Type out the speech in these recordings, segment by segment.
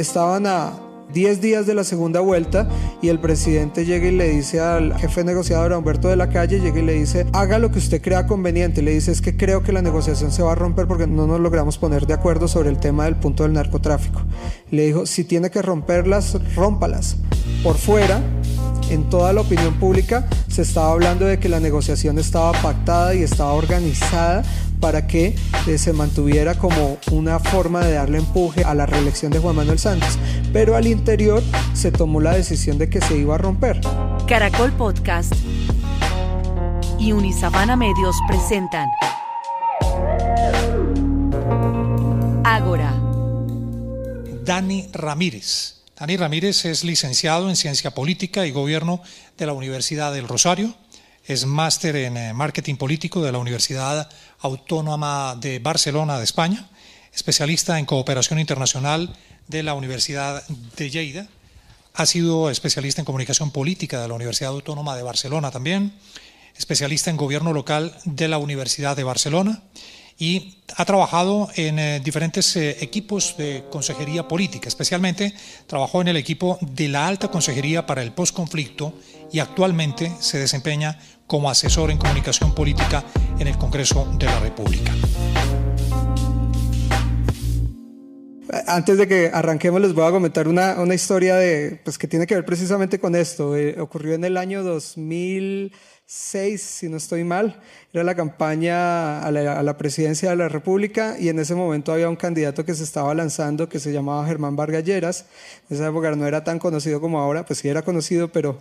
estaban a 10 días de la segunda vuelta y el presidente llega y le dice al jefe negociador, a Humberto de la Calle, llega y le dice, haga lo que usted crea conveniente. Le dice, es que creo que la negociación se va a romper porque no nos logramos poner de acuerdo sobre el tema del punto del narcotráfico. Le dijo, si tiene que romperlas, rómpalas. Por fuera, en toda la opinión pública se estaba hablando de que la negociación estaba pactada y estaba organizada para que eh, se mantuviera como una forma de darle empuje a la reelección de Juan Manuel Santos, Pero al interior se tomó la decisión de que se iba a romper. Caracol Podcast y Unisabana Medios presentan Ágora. Dani Ramírez. Dani Ramírez es licenciado en Ciencia Política y Gobierno de la Universidad del Rosario es máster en eh, marketing político de la Universidad Autónoma de Barcelona de España, especialista en cooperación internacional de la Universidad de Lleida, ha sido especialista en comunicación política de la Universidad Autónoma de Barcelona también, especialista en gobierno local de la Universidad de Barcelona y ha trabajado en eh, diferentes eh, equipos de consejería política, especialmente trabajó en el equipo de la Alta Consejería para el Postconflicto y actualmente se desempeña como asesor en comunicación política en el Congreso de la República. Antes de que arranquemos, les voy a comentar una, historia de, pues, que tiene que ver precisamente con esto. Eh, ocurrió en el año 2006, si no estoy mal. Era la campaña a la, presidencia de la República y en ese momento había un candidato que se estaba lanzando que se llamaba Germán Vargalleras. En esa época no era tan conocido como ahora, pues sí era conocido, pero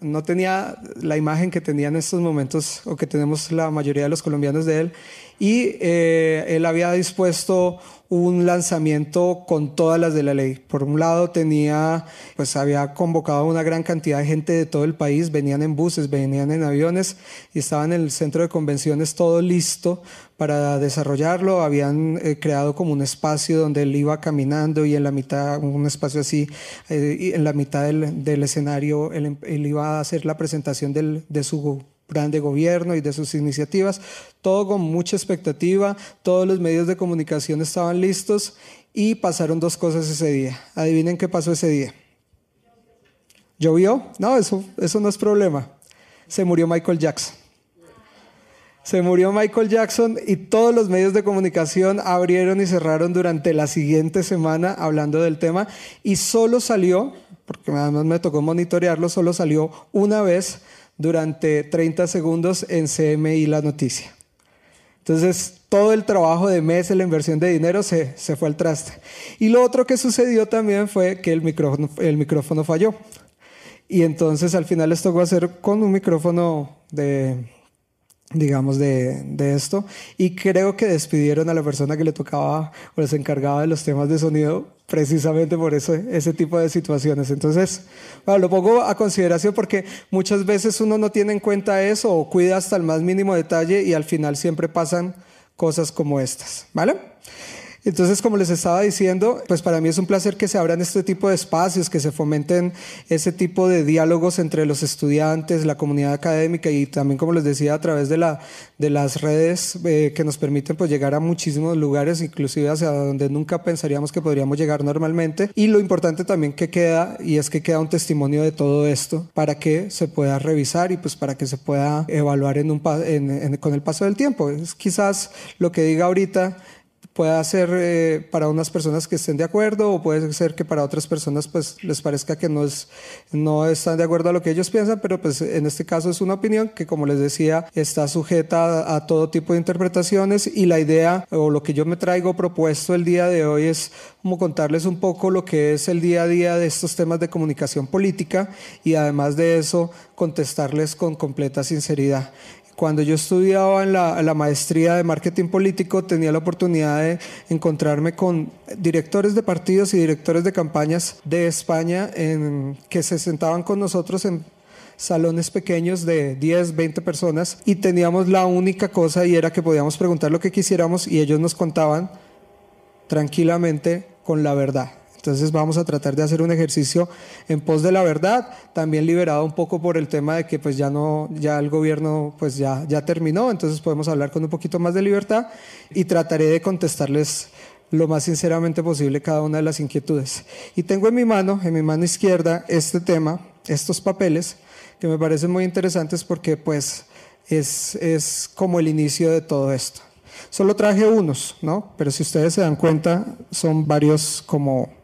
no tenía la imagen que tenía en estos momentos o que tenemos la mayoría de los colombianos de él. Y eh, él había dispuesto un lanzamiento con todas las de la ley. Por un lado tenía, pues había convocado a una gran cantidad de gente de todo el país, venían en buses, venían en aviones y estaba en el centro de convenciones todo listo para desarrollarlo. Habían eh, creado como un espacio donde él iba caminando y en la mitad, un espacio así, eh, en la mitad del, escenario, em, él, iba a hacer la presentación de su plan de gobierno y de sus iniciativas, todo con mucha expectativa, todos los medios de comunicación estaban listos y pasaron dos cosas ese día. Adivinen qué pasó ese día. ¿Llovió? No, eso, eso no es problema. Se murió Michael Jackson. Se murió Michael Jackson y todos los medios de comunicación abrieron y cerraron durante la siguiente semana hablando del tema y solo salió, porque además me tocó monitorearlo, solo salió una vez durante 30 segundos en CMI La Noticia. Entonces, todo el trabajo de meses, la inversión de dinero se, se fue al traste. Y lo otro que sucedió también fue que el micrófono, el micrófono falló. Y entonces al final les tocó hacer con un micrófono de digamos, de, esto. Y creo que despidieron a la persona que le tocaba o les encargaba de los temas de sonido precisamente por ese tipo de situaciones. Entonces, lo pongo a consideración porque muchas veces uno no tiene en cuenta eso o cuida hasta el más mínimo detalle y al final siempre pasan cosas como estas, ¿vale? Entonces, como les estaba diciendo, pues para mí es un placer que se abran este tipo de espacios, que se fomenten ese tipo de diálogos entre los estudiantes, la comunidad académica y también, como les decía, a través de, la, de las redes eh, que nos permiten pues, llegar a muchísimos lugares, inclusive hacia donde nunca pensaríamos que podríamos llegar normalmente. Y lo importante también que queda, y es que queda un testimonio de todo esto para que se pueda revisar y pues para que se pueda evaluar en un, con el paso del tiempo. Es quizás lo que diga ahorita Puede ser eh, para unas personas que estén de acuerdo o puede ser que para otras personas pues les parezca que no, es, no están de acuerdo a lo que ellos piensan, pero pues en este caso es una opinión que como les decía está sujeta a, a todo tipo de interpretaciones y la idea o lo que yo me traigo propuesto el día de hoy es como contarles un poco lo que es el día a día de estos temas de comunicación política y además de eso contestarles con completa sinceridad. Cuando yo estudiaba en la, maestría de marketing político, tenía la oportunidad de encontrarme con directores de partidos y directores de campañas de España en, que se sentaban con nosotros en salones pequeños de 10, 20 personas y teníamos la única cosa y era que podíamos preguntar lo que quisiéramos y ellos nos contaban tranquilamente con la verdad. Entonces vamos a tratar de hacer un ejercicio en pos de la verdad, también liberado un poco por el tema de que pues ya no ya el gobierno pues ya ya terminó, entonces podemos hablar con un poquito más de libertad y trataré de contestarles lo más sinceramente posible cada una de las inquietudes. Y tengo en mi mano, en mi mano izquierda, este tema, estos papeles que me parecen muy interesantes porque pues es, es como el inicio de todo esto. Solo traje unos, ¿no? Pero si ustedes se dan cuenta, son varios como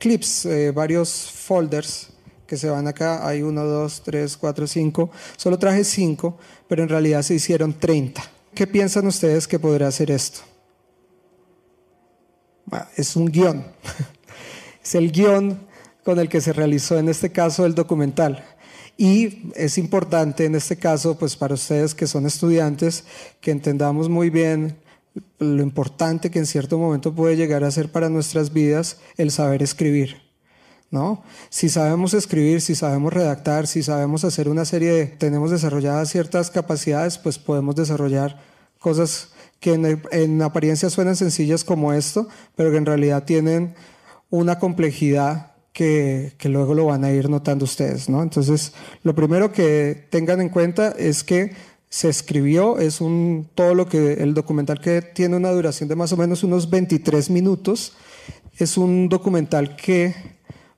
clips, eh, varios folders que se van acá. Hay uno, dos, tres, cuatro, cinco. Solo traje cinco, pero en realidad se hicieron 30. ¿Qué piensan ustedes que podrá hacer esto? Ah, es un guión. es el guión con el que se realizó en este caso el documental. Y es importante en este caso, pues para ustedes que son estudiantes, que entendamos muy bien lo importante que en cierto momento puede llegar a ser para nuestras vidas el saber escribir. ¿No? Si sabemos escribir, si sabemos redactar, si sabemos hacer una serie de, tenemos desarrolladas ciertas capacidades, pues podemos desarrollar cosas que en, apariencia suenan sencillas como esto, pero que en realidad tienen una complejidad que, que, luego lo van a ir notando ustedes, ¿no? Entonces, lo primero que tengan en cuenta es que se escribió, es un, todo lo que, el documental que tiene una duración de más o menos unos 23 minutos, es un documental que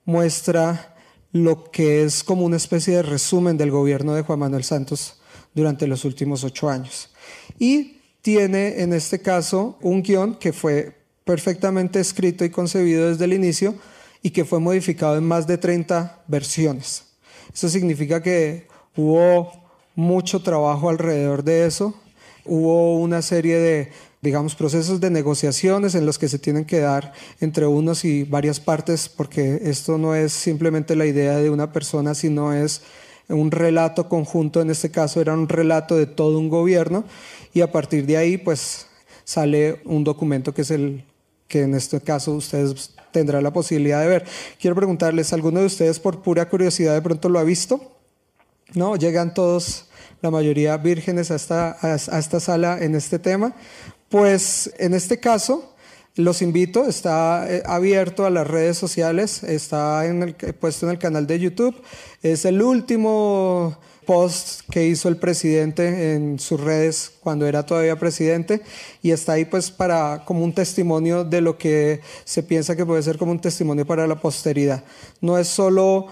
muestra lo que es como una especie de resumen del gobierno de Juan Manuel Santos durante los últimos ocho años. Y tiene en este caso un guión que fue perfectamente escrito y concebido desde el inicio y que fue modificado en más de 30 versiones. Eso significa que hubo mucho trabajo alrededor de eso. Hubo una serie de, digamos, procesos de negociaciones en los que se tienen que dar entre unos y varias partes, porque esto no es simplemente la idea de una persona, sino es un relato conjunto, en este caso era un relato de todo un gobierno, y a partir de ahí, pues sale un documento que es el que en este caso ustedes tendrán la posibilidad de ver. Quiero preguntarles, ¿alguno de ustedes por pura curiosidad de pronto lo ha visto? No, llegan todos, la mayoría vírgenes a esta, sala en este tema. Pues en este caso, los invito, está eh, abierto a las redes sociales, está en el, puesto en el canal de YouTube. Es el último post que hizo el presidente en sus redes cuando era todavía presidente y está ahí pues para como un testimonio de lo que se piensa que puede ser como un testimonio para la posteridad. No es solo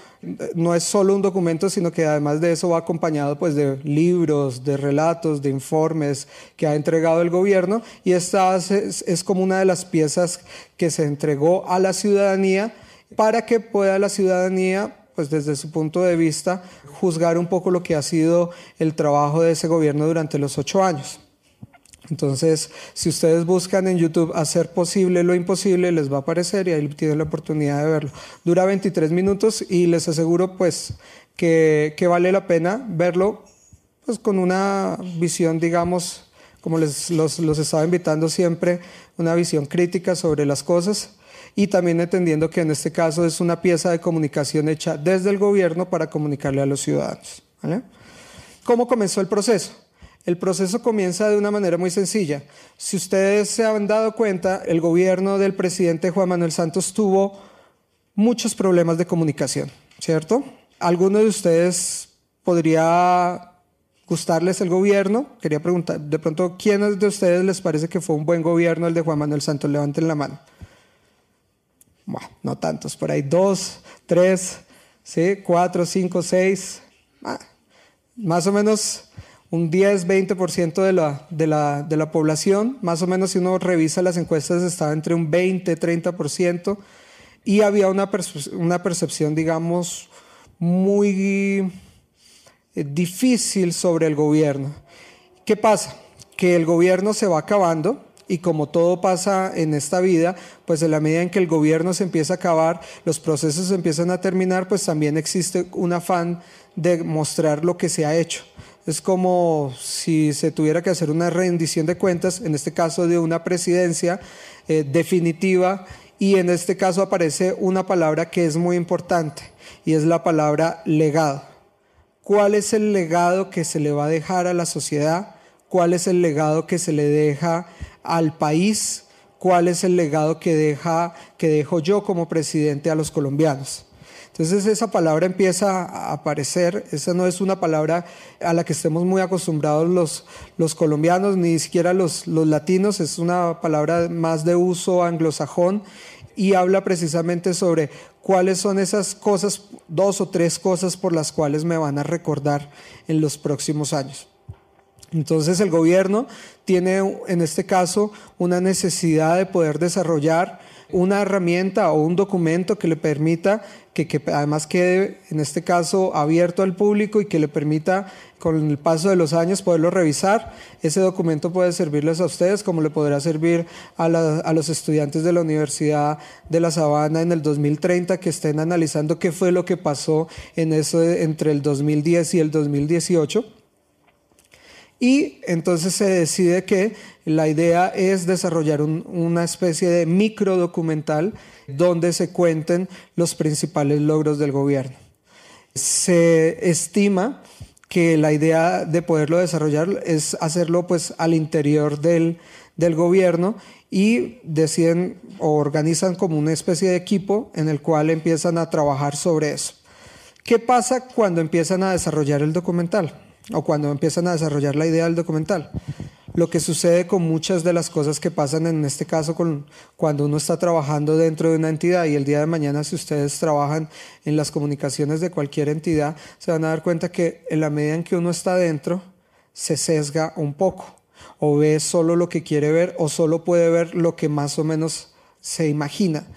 no es solo un documento, sino que además de eso va acompañado pues de libros, de relatos, de informes que ha entregado el gobierno y esta es, es como una de las piezas que se entregó a la ciudadanía para que pueda la ciudadanía pues, desde su punto de vista, juzgar un poco lo que ha sido el trabajo de ese gobierno durante los ocho años. Entonces, si ustedes buscan en YouTube hacer posible lo imposible, les va a aparecer y ahí tienen la oportunidad de verlo. Dura 23 minutos y les aseguro pues que, vale la pena verlo pues con una visión, digamos, como les, los, los estaba invitando siempre, una visión crítica sobre las cosas y también entendiendo que en este caso es una pieza de comunicación hecha desde el gobierno para comunicarle a los ciudadanos. ¿Cómo comenzó el proceso? El proceso comienza de una manera muy sencilla. Si ustedes se han dado cuenta, el gobierno del presidente Juan Manuel Santos tuvo muchos problemas de comunicación, ¿cierto? Alguno de ustedes podría gustarles el gobierno. Quería preguntar, de pronto, ¿quiénes de ustedes les parece que fue un buen gobierno el de Juan Manuel Santos? Levanten la mano bueno, no tantos, por ahí dos, tres, ¿sí? cuatro, cinco, seis, ah, más o menos un 10, 20% de la, población, más o menos si uno revisa las encuestas estaba entre un 20, 30%, y había una, una percepción, digamos, muy eh, difícil sobre el gobierno. ¿Qué pasa? Que el gobierno se va acabando, y como todo pasa en esta vida, pues en la medida en que el gobierno se empieza a acabar, los procesos se empiezan a terminar, pues también existe un afán de mostrar lo que se ha hecho. Es como si se tuviera que hacer una rendición de cuentas, en este caso de una presidencia eh, definitiva, y en este caso aparece una palabra que es muy importante, y es la palabra legado. ¿Cuál es el legado que se le va a dejar a la sociedad? ¿Cuál es el legado que se le deja al país cuál es el legado que, que dejo yo como presidente a los colombianos. Entonces esa palabra empieza a aparecer, esa no es una palabra a la que estemos muy acostumbrados los, colombianos, ni siquiera los, los latinos, es una palabra más de uso anglosajón y habla precisamente sobre cuáles son esas cosas, dos o tres cosas por las cuales me van a recordar en los próximos años. Entonces el gobierno tiene en este caso una necesidad de poder desarrollar una herramienta o un documento que le permita que, además quede en este caso abierto al público y que le permita con el paso de los años poderlo revisar. Ese documento puede servirles a ustedes como le podrá servir a, los estudiantes de la Universidad de La Sabana en el 2030 que estén analizando qué fue lo que pasó en eso entre el 2010 y el 2018 y entonces se decide que la idea es desarrollar una especie de micro documental donde se cuenten los principales logros del gobierno. Se estima que la idea de poderlo desarrollar es hacerlo pues al interior del, del gobierno y deciden o organizan como una especie de equipo en el cual empiezan a trabajar sobre eso. ¿Qué pasa cuando empiezan a desarrollar el documental? o cuando empiezan a desarrollar la idea del documental. Lo que sucede con muchas de las cosas que pasan en este caso con, cuando uno está trabajando dentro de una entidad y el día de mañana si ustedes trabajan en las comunicaciones de cualquier entidad, se van a dar cuenta que en la medida en que uno está dentro, se sesga un poco o ve solo lo que quiere ver o solo puede ver lo que más o menos se imagina.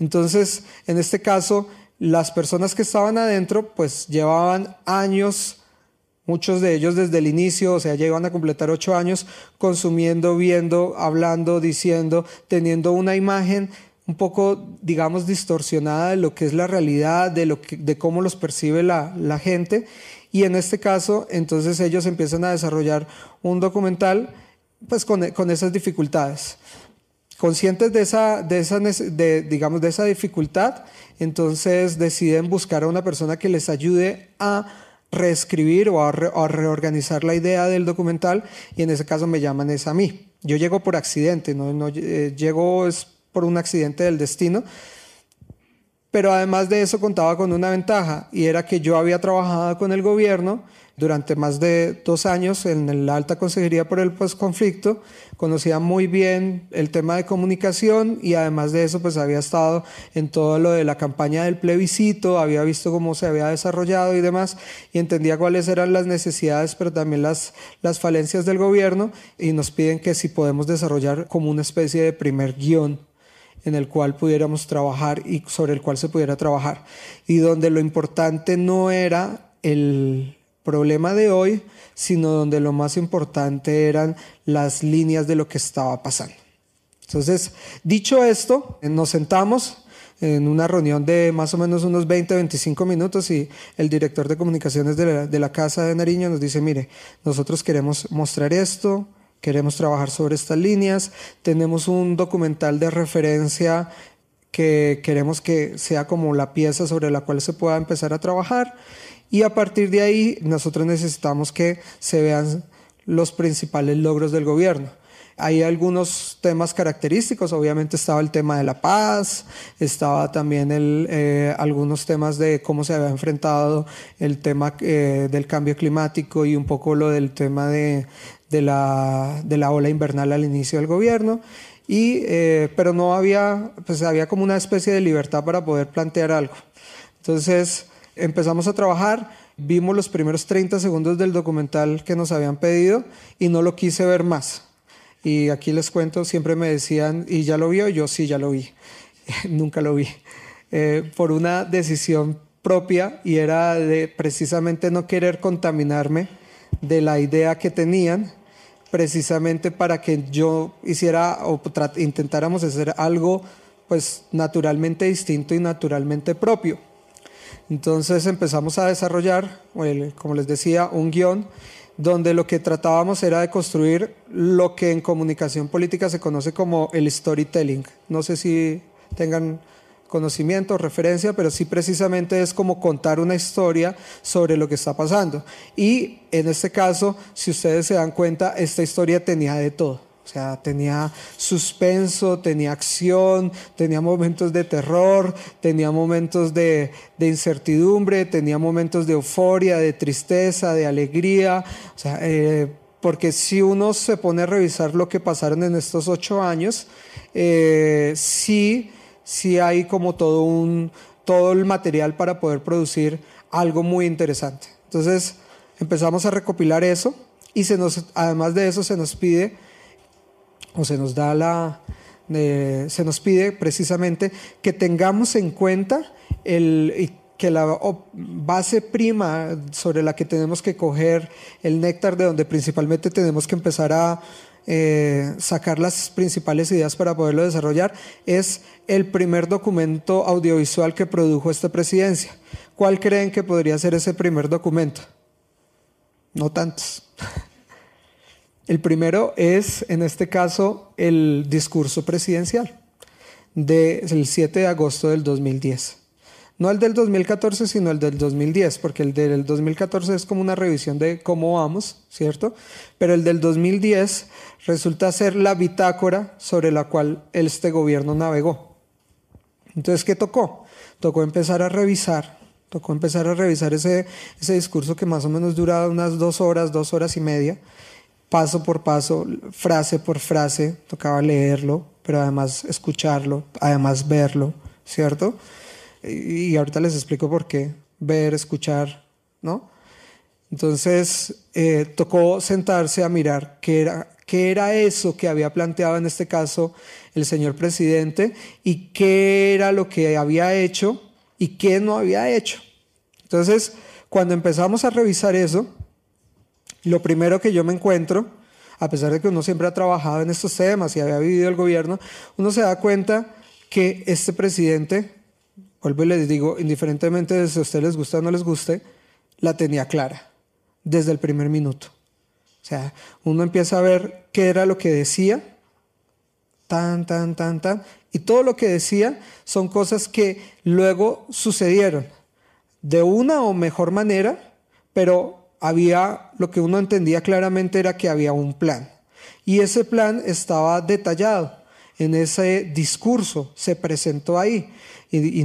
Entonces, en este caso, las personas que estaban adentro pues llevaban años Muchos de ellos desde el inicio, o sea, ya iban a completar ocho años consumiendo, viendo, hablando, diciendo, teniendo una imagen un poco, digamos, distorsionada de lo que es la realidad, de, lo de cómo los percibe la, gente. Y en este caso, entonces ellos empiezan a desarrollar un documental pues con, esas dificultades. Conscientes de esa, de esa, digamos, de esa dificultad, entonces deciden buscar a una persona que les ayude a reescribir o a, reorganizar la idea del documental y en ese caso me llaman es a mí. Yo llego por accidente, no, eh, llego es por un accidente del destino, pero además de eso contaba con una ventaja y era que yo había trabajado con el gobierno durante más de dos años en la alta consejería por el posconflicto, conocía muy bien el tema de comunicación y además de eso pues había estado en todo lo de la campaña del plebiscito, había visto cómo se había desarrollado y demás y entendía cuáles eran las necesidades pero también las, las falencias del gobierno y nos piden que si podemos desarrollar como una especie de primer guión en el cual pudiéramos trabajar y sobre el cual se pudiera trabajar y donde lo importante no era el problema de hoy, sino donde lo más importante eran las líneas de lo que estaba pasando. Entonces, dicho esto, nos sentamos en una reunión de más o menos unos 20, 25 minutos y el director de comunicaciones de la, de la Casa de Nariño nos dice, mire, nosotros queremos mostrar esto, queremos trabajar sobre estas líneas, tenemos un documental de referencia que queremos que sea como la pieza sobre la cual se pueda empezar a trabajar y a partir de ahí, nosotros necesitamos que se vean los principales logros del gobierno. Hay algunos temas característicos, obviamente estaba el tema de la paz, estaba también el, eh, algunos temas de cómo se había enfrentado el tema eh, del cambio climático y un poco lo del tema de, de, la, de la ola invernal al inicio del gobierno. Y, eh, pero no había, pues había como una especie de libertad para poder plantear algo. Entonces, Empezamos a trabajar, vimos los primeros 30 segundos del documental que nos habían pedido y no lo quise ver más. Y aquí les cuento, siempre me decían, ¿y ya lo vio? Yo sí, ya lo vi. Nunca lo vi. Eh, por una decisión propia y era de precisamente no querer contaminarme de la idea que tenían, precisamente para que yo hiciera o intentáramos hacer algo pues naturalmente distinto y naturalmente propio. Entonces empezamos a desarrollar, como les decía, un guión donde lo que tratábamos era de construir lo que en comunicación política se conoce como el storytelling. No sé si tengan conocimiento, referencia, pero sí precisamente es como contar una historia sobre lo que está pasando. Y en este caso, si ustedes se dan cuenta, esta historia tenía de todo o sea, tenía suspenso, tenía acción, tenía momentos de terror, tenía momentos de, incertidumbre, tenía momentos de euforia, de tristeza, de alegría. O sea, eh, porque si uno se pone a revisar lo que pasaron en estos ocho años, eh, sí, sí hay como todo, un, todo el material para poder producir algo muy interesante. Entonces empezamos a recopilar eso y se nos, además de eso se nos pide o se nos da la, eh, se nos pide precisamente que tengamos en cuenta el, que la base prima sobre la que tenemos que coger el néctar, de donde principalmente tenemos que empezar a eh, sacar las principales ideas para poderlo desarrollar, es el primer documento audiovisual que produjo esta presidencia. ¿Cuál creen que podría ser ese primer documento? No tantos. El primero es, en este caso, el discurso presidencial del 7 de agosto del 2010. No el del 2014, sino el del 2010, porque el del 2014 es como una revisión de cómo vamos, ¿cierto? Pero el del 2010 resulta ser la bitácora sobre la cual este gobierno navegó. Entonces, ¿qué tocó? Tocó empezar a revisar, tocó empezar a revisar ese, discurso que más o menos duraba unas dos horas, dos horas y media paso por paso, frase por frase, tocaba leerlo, pero además escucharlo, además verlo, ¿cierto? Y, ahorita les explico por qué, ver, escuchar, ¿no? Entonces, eh, tocó sentarse a mirar qué era, qué era eso que había planteado en este caso el señor presidente y qué era lo que había hecho y qué no había hecho. Entonces, cuando empezamos a revisar eso, lo primero que yo me encuentro, a pesar de que uno siempre ha trabajado en estos temas y había vivido el gobierno, uno se da cuenta que este presidente, vuelvo y les digo, indiferentemente de si a ustedes les gusta o no les guste, la tenía clara desde el primer minuto. O sea, uno empieza a ver qué era lo que decía, tan, tan, tan, tan, y todo lo que decía son cosas que luego sucedieron de una o mejor manera, pero había lo que uno entendía claramente era que había un plan. Y ese plan estaba detallado en ese discurso, se presentó ahí. Y,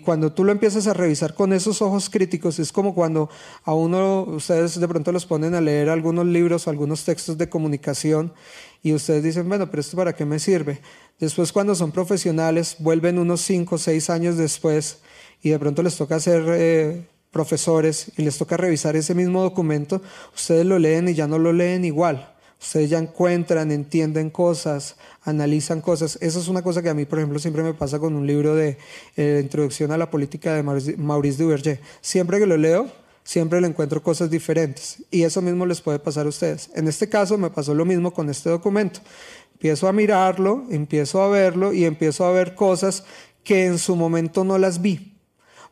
cuando tú lo empiezas a revisar con esos ojos críticos, es como cuando a uno, ustedes de pronto los ponen a leer algunos libros algunos textos de comunicación y ustedes dicen, bueno, pero esto para qué me sirve. Después cuando son profesionales, vuelven unos cinco, o seis años después y de pronto les toca hacer... Eh, profesores y les toca revisar ese mismo documento, ustedes lo leen y ya no lo leen igual. Ustedes ya encuentran, entienden cosas, analizan cosas. Esa es una cosa que a mí, por ejemplo, siempre me pasa con un libro de eh, Introducción a la Política de Maurice Duverger. Siempre que lo leo, siempre le encuentro cosas diferentes. Y eso mismo les puede pasar a ustedes. En este caso me pasó lo mismo con este documento. Empiezo a mirarlo, empiezo a verlo y empiezo a ver cosas que en su momento no las vi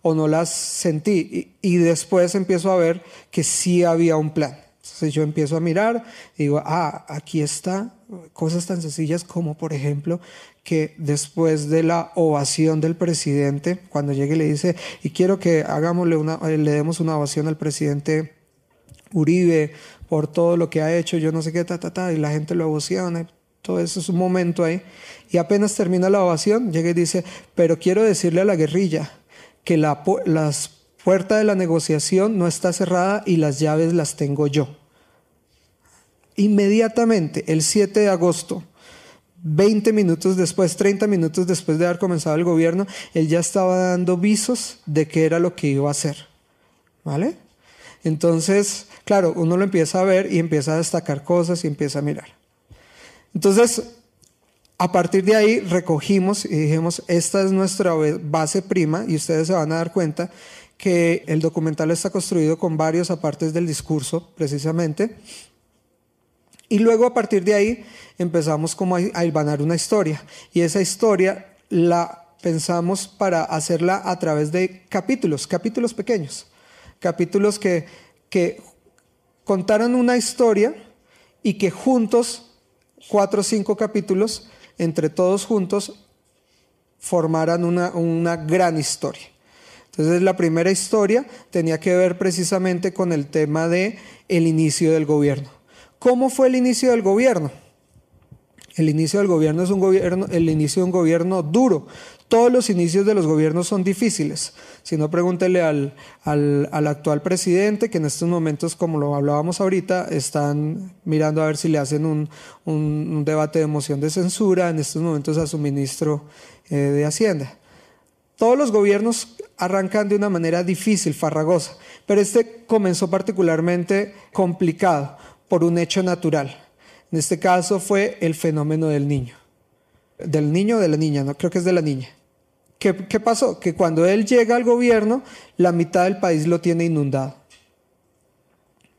o no las sentí. Y, después empiezo a ver que sí había un plan. Entonces yo empiezo a mirar y digo, ah, aquí está, cosas tan sencillas como por ejemplo que después de la ovación del presidente, cuando llegue le dice, y quiero que hagámosle una, eh, le demos una ovación al presidente Uribe por todo lo que ha hecho, yo no sé qué, ta, ta, ta, y la gente lo ovociona, todo eso es un momento ahí, y apenas termina la ovación, llegue y dice, pero quiero decirle a la guerrilla, que la, las puerta de la negociación no está cerrada y las llaves las tengo yo. Inmediatamente, el 7 de agosto, 20 minutos después, 30 minutos después de haber comenzado el gobierno, él ya estaba dando visos de qué era lo que iba a hacer. ¿Vale? Entonces, claro, uno lo empieza a ver y empieza a destacar cosas y empieza a mirar. Entonces, a partir de ahí recogimos y dijimos, esta es nuestra base prima y ustedes se van a dar cuenta que el documental está construido con varios apartes del discurso, precisamente. Y luego a partir de ahí empezamos como a hilvanar una historia. Y esa historia la pensamos para hacerla a través de capítulos, capítulos pequeños. Capítulos que, que una historia y que juntos, cuatro o cinco capítulos, entre todos juntos formaran una, gran historia. Entonces la primera historia tenía que ver precisamente con el tema de el inicio del gobierno. ¿Cómo fue el inicio del gobierno? El inicio del gobierno es un gobierno, el inicio de un gobierno duro, todos los inicios de los gobiernos son difíciles. Si no, pregúntele al, actual presidente, que en estos momentos, como lo hablábamos ahorita, están mirando a ver si le hacen un, debate de moción de censura en estos momentos a su ministro eh, de Hacienda. Todos los gobiernos arrancan de una manera difícil, farragosa, pero este comenzó particularmente complicado por un hecho natural. En este caso fue el fenómeno del niño. Del niño o de la niña, no creo que es de la niña. ¿Qué, pasó? Que cuando él llega al gobierno, la mitad del país lo tiene inundado.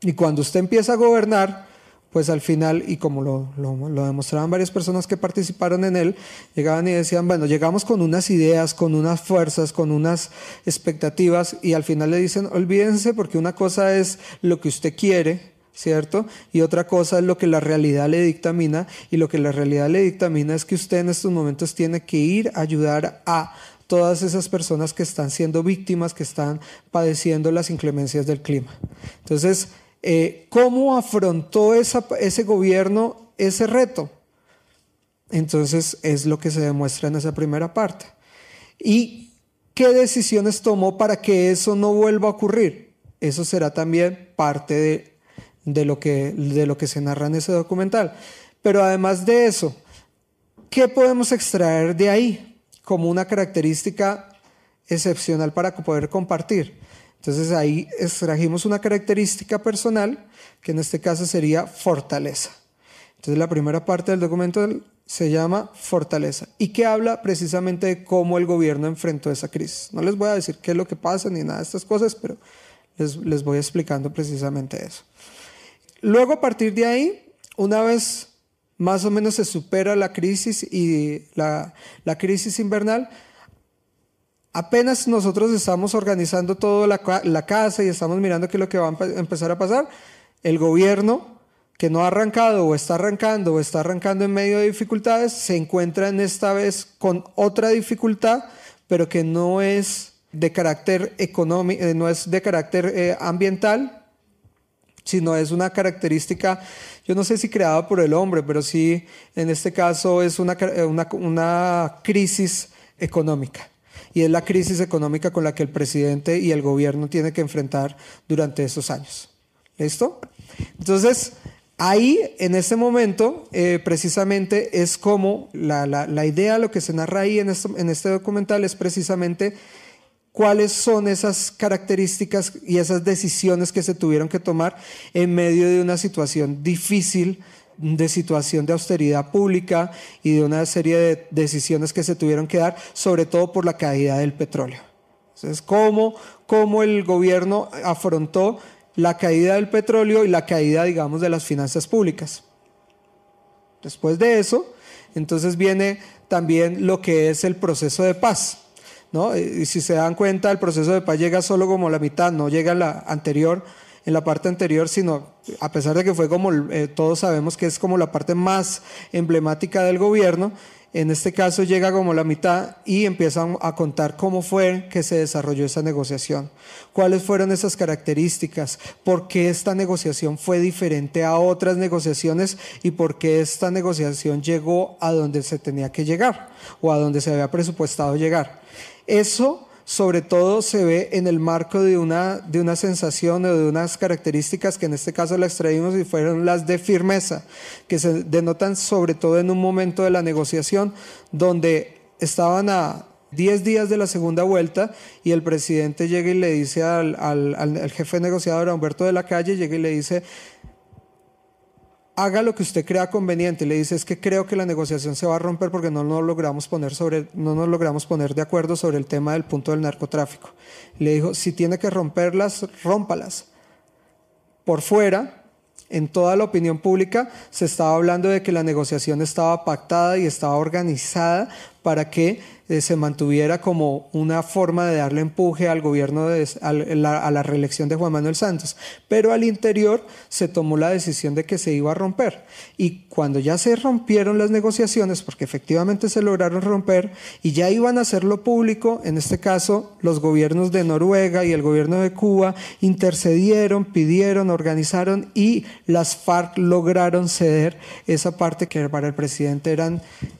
Y cuando usted empieza a gobernar, pues al final, y como lo, lo, demostraban varias personas que participaron en él, llegaban y decían, bueno, llegamos con unas ideas, con unas fuerzas, con unas expectativas, y al final le dicen, olvídense porque una cosa es lo que usted quiere, ¿cierto? Y otra cosa es lo que la realidad le dictamina, y lo que la realidad le dictamina es que usted en estos momentos tiene que ir a ayudar a todas esas personas que están siendo víctimas, que están padeciendo las inclemencias del clima. Entonces, eh, ¿cómo afrontó ese gobierno ese reto? Entonces, es lo que se demuestra en esa primera parte. ¿Y qué decisiones tomó para que eso no vuelva a ocurrir? Eso será también parte de lo que se narra en ese documental. Pero además de eso, ¿qué podemos extraer de ahí? como una característica excepcional para poder compartir. Entonces ahí extrajimos una característica personal, que en este caso sería fortaleza. Entonces la primera parte del documento se llama fortaleza y que habla precisamente de cómo el gobierno enfrentó esa crisis. No les voy a decir qué es lo que pasa ni nada de estas cosas, pero les, les voy explicando precisamente eso. Luego a partir de ahí, una vez más o menos se supera la crisis y la, crisis invernal. Apenas nosotros estamos organizando toda la, casa y estamos mirando qué es lo que va a empezar a pasar, el gobierno que no ha arrancado o está arrancando o está arrancando en medio de dificultades, se encuentra en esta vez con otra dificultad, pero que no es de carácter económico, eh, no es de carácter eh, ambiental, sino es una característica, yo no sé si creada por el hombre, pero sí en este caso es una, eh, crisis económica y es la crisis económica con la que el presidente y el gobierno tienen que enfrentar durante esos años. ¿Listo? Entonces, ahí, en este momento, eh, precisamente es como la, idea, lo que se narra ahí en, en este documental es precisamente cuáles son esas características y esas decisiones que se tuvieron que tomar en medio de una situación difícil, de situación de austeridad pública y de una serie de decisiones que se tuvieron que dar, sobre todo por la caída del petróleo. Entonces, ¿cómo, cómo el gobierno afrontó la caída del petróleo y la caída, digamos, de las finanzas públicas? Después de eso, entonces viene también lo que es el proceso de paz y si se dan cuenta, el proceso de paz llega solo como la mitad, no llega la anterior, en la parte anterior, sino a pesar de que fue como eh, todos sabemos que es como la parte más emblemática del gobierno, en este caso llega como la mitad y empiezan a contar cómo fue que se desarrolló esa negociación, cuáles fueron esas características, por qué esta negociación fue diferente a otras negociaciones y por qué esta negociación llegó a donde se tenía que llegar o a donde se había presupuestado llegar. Eso sobre todo se ve en el marco de una, de una sensación o de unas características que en este caso la extraímos y fueron las de firmeza, que se denotan sobre todo en un momento de la negociación donde estaban a 10 días de la segunda vuelta y el presidente llega y le dice al, al, jefe negociador, a Humberto de la Calle, llega y le dice, haga lo que usted crea conveniente le dice es que creo que la negociación se va a romper porque no nos logramos poner sobre no nos logramos poner de acuerdo sobre el tema del punto del narcotráfico. Le dijo, si tiene que romperlas, rómpalas. Por fuera, en toda la opinión pública se estaba hablando de que la negociación estaba pactada y estaba organizada para que eh, se mantuviera como una forma de darle empuje al gobierno, de, a, la, reelección de Juan Manuel Santos. Pero al interior se tomó la decisión de que se iba a romper. Y cuando ya se rompieron las negociaciones, porque efectivamente se lograron romper, y ya iban a hacerlo público, en este caso los gobiernos de Noruega y el gobierno de Cuba intercedieron, pidieron, organizaron y las FARC lograron ceder esa parte que para el presidente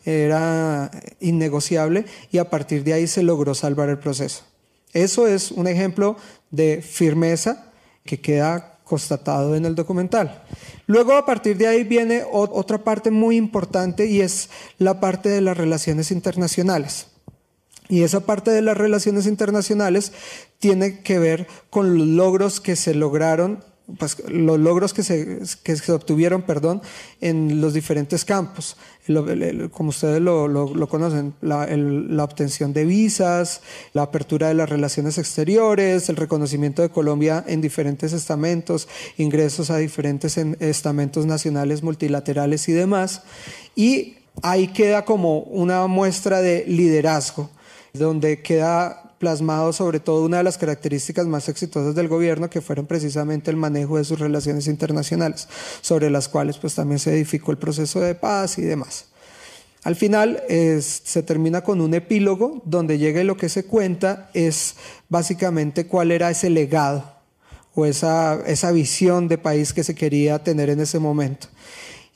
era innegociable y a partir de ahí se logró salvar el proceso. Eso es un ejemplo de firmeza que queda constatado en el documental. Luego a partir de ahí viene otra parte muy importante y es la parte de las relaciones internacionales. Y esa parte de las relaciones internacionales tiene que ver con los logros que se lograron pues, los logros que se, obtuvieron perdón, en los diferentes campos. como ustedes lo, conocen, la, obtención de visas, la apertura de las relaciones exteriores, el reconocimiento de Colombia en diferentes estamentos, ingresos a diferentes estamentos nacionales, multilaterales y demás. Y ahí queda como una muestra de liderazgo, donde queda plasmado sobre todo una de las características más exitosas del gobierno, que fueron precisamente el manejo de sus relaciones internacionales, sobre las cuales pues también se edificó el proceso de paz y demás. Al final se termina con un epílogo donde llega lo que se cuenta es básicamente cuál era ese legado o esa, esa visión de país que se quería tener en ese momento.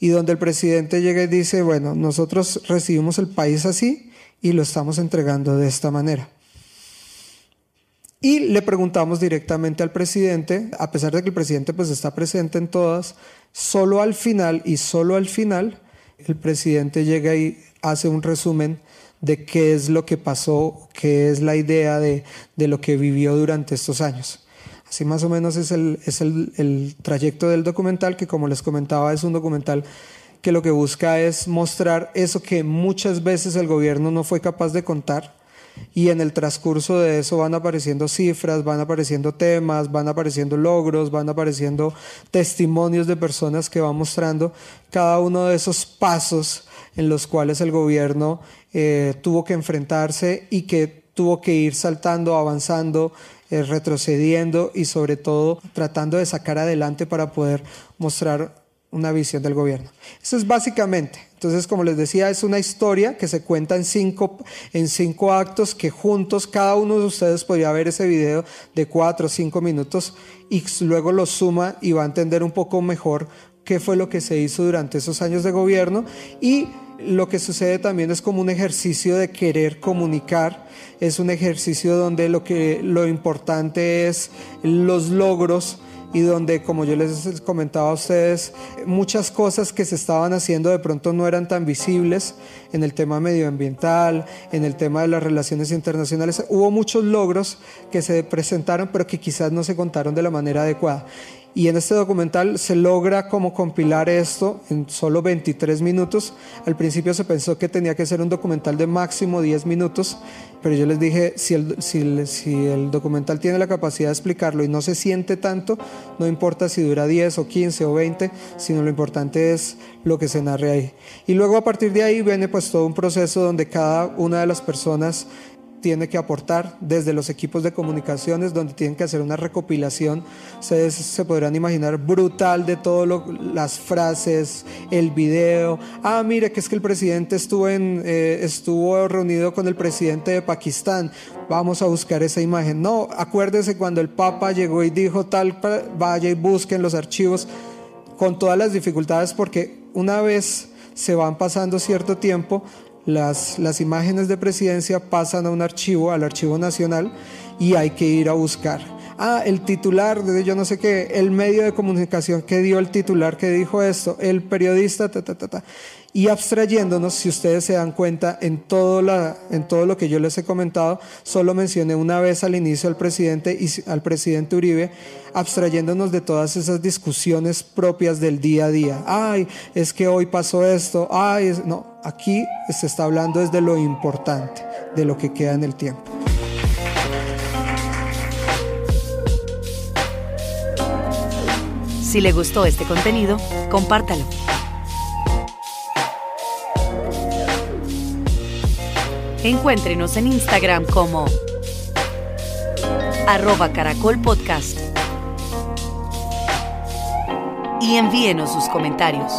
Y donde el presidente llega y dice, bueno, nosotros recibimos el país así y lo estamos entregando de esta manera. Y le preguntamos directamente al presidente, a pesar de que el presidente pues está presente en todas, solo al final y solo al final el presidente llega y hace un resumen de qué es lo que pasó, qué es la idea de, lo que vivió durante estos años. Así más o menos es, el, el trayecto del documental, que como les comentaba es un documental que lo que busca es mostrar eso que muchas veces el gobierno no fue capaz de contar, y en el transcurso de eso van apareciendo cifras, van apareciendo temas, van apareciendo logros, van apareciendo testimonios de personas que van mostrando cada uno de esos pasos en los cuales el gobierno eh, tuvo que enfrentarse y que tuvo que ir saltando, avanzando, eh, retrocediendo y sobre todo tratando de sacar adelante para poder mostrar una visión del gobierno. Eso es básicamente. Entonces, como les decía, es una historia que se cuenta en cinco, en cinco actos que juntos cada uno de ustedes podría ver ese video de cuatro o cinco minutos y luego lo suma y va a entender un poco mejor qué fue lo que se hizo durante esos años de gobierno y lo que sucede también es como un ejercicio de querer comunicar, es un ejercicio donde lo, que, lo importante es los logros, y donde, como yo les comentaba a ustedes, muchas cosas que se estaban haciendo de pronto no eran tan visibles en el tema medioambiental, en el tema de las relaciones internacionales. Hubo muchos logros que se presentaron, pero que quizás no se contaron de la manera adecuada. Y en este documental se logra como compilar esto en solo 23 minutos. Al principio se pensó que tenía que ser un documental de máximo 10 minutos, pero yo les dije, si el, si, el documental tiene la capacidad de explicarlo y no se siente tanto, no importa si dura 10 o 15 o 20, sino lo importante es lo que se narre ahí. Y luego a partir de ahí viene pues todo un proceso donde cada una de las personas tiene que aportar desde los equipos de comunicaciones donde tienen que hacer una recopilación, ustedes se podrán imaginar brutal de todas las frases, el video, ah mire que es que el presidente estuvo, en, eh, estuvo reunido con el presidente de Pakistán, vamos a buscar esa imagen, no, acuérdense cuando el Papa llegó y dijo tal, vaya y busquen los archivos con todas las dificultades porque una vez se van pasando cierto tiempo, las, las imágenes de presidencia pasan a un archivo, al Archivo Nacional, y hay que ir a buscar ah, el titular desde yo no sé qué, el medio de comunicación que dio el titular que dijo esto, el periodista, ta, ta, ta, ta. Y abstrayéndonos, si ustedes se dan cuenta, en todo, la, en todo lo que yo les he comentado, solo mencioné una vez al inicio al presidente y al presidente Uribe, abstrayéndonos de todas esas discusiones propias del día a día. Ay, es que hoy pasó esto, ay, no, aquí se está hablando desde lo importante, de lo que queda en el tiempo. Si le gustó este contenido, compártalo. Encuéntrenos en Instagram como arroba caracol podcast y envíenos sus comentarios.